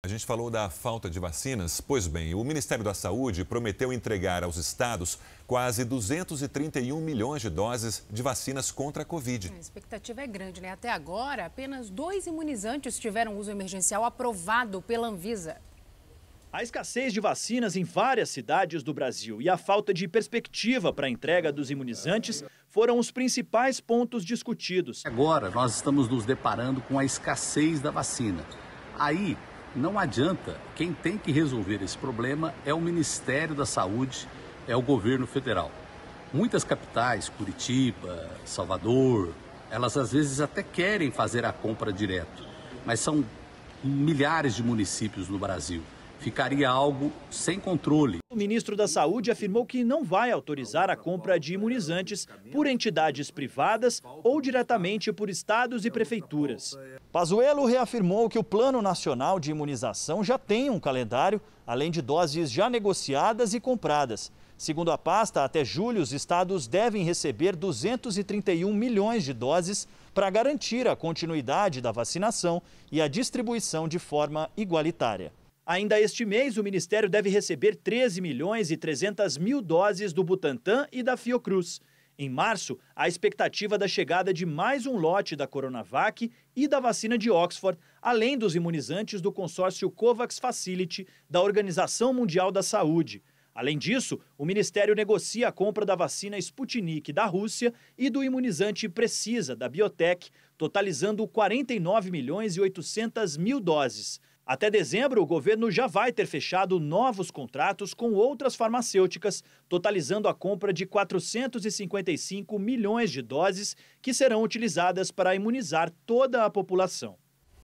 A gente falou da falta de vacinas. Pois bem, o Ministério da Saúde prometeu entregar aos estados quase 231 milhões de doses de vacinas contra a Covid. A expectativa é grande, né? Até agora, apenas dois imunizantes tiveram uso emergencial aprovado pela Anvisa. A escassez de vacinas em várias cidades do Brasil e a falta de perspectiva para a entrega dos imunizantes foram os principais pontos discutidos. Agora, nós estamos nos deparando com a escassez da vacina. Aí, não adianta. Quem tem que resolver esse problema é o Ministério da Saúde, é o governo federal. Muitas capitais, Curitiba, Salvador, elas às vezes até querem fazer a compra direto, mas são milhares de municípios no Brasil ficaria algo sem controle. O ministro da Saúde afirmou que não vai autorizar a compra de imunizantes por entidades privadas ou diretamente por estados e prefeituras. Pazuello reafirmou que o Plano Nacional de Imunização já tem um calendário, além de doses já negociadas e compradas. Segundo a pasta, até julho os estados devem receber 231 milhões de doses para garantir a continuidade da vacinação e a distribuição de forma igualitária. Ainda este mês, o Ministério deve receber 13 milhões e 300 mil doses do Butantan e da Fiocruz. Em março, a expectativa da chegada de mais um lote da Coronavac e da vacina de Oxford, além dos imunizantes do consórcio COVAX Facility da Organização Mundial da Saúde. Além disso, o Ministério negocia a compra da vacina Sputnik da Rússia e do imunizante Precisa da Biotech, totalizando 49 milhões e 800 mil doses. Até dezembro, o governo já vai ter fechado novos contratos com outras farmacêuticas, totalizando a compra de 455 milhões de doses que serão utilizadas para imunizar toda a população.